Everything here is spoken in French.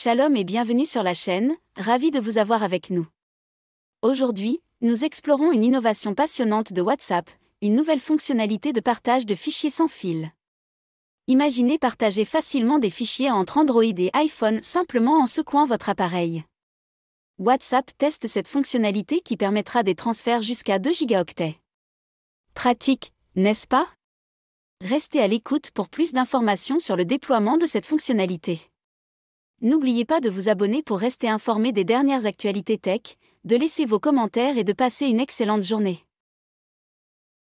Shalom et bienvenue sur la chaîne, ravi de vous avoir avec nous. Aujourd'hui, nous explorons une innovation passionnante de WhatsApp, une nouvelle fonctionnalité de partage de fichiers sans fil. Imaginez partager facilement des fichiers entre Android et iPhone simplement en secouant votre appareil. WhatsApp teste cette fonctionnalité qui permettra des transferts jusqu'à 2 gigaoctets. Pratique, n'est-ce pas Restez à l'écoute pour plus d'informations sur le déploiement de cette fonctionnalité. N'oubliez pas de vous abonner pour rester informé des dernières actualités tech, de laisser vos commentaires et de passer une excellente journée.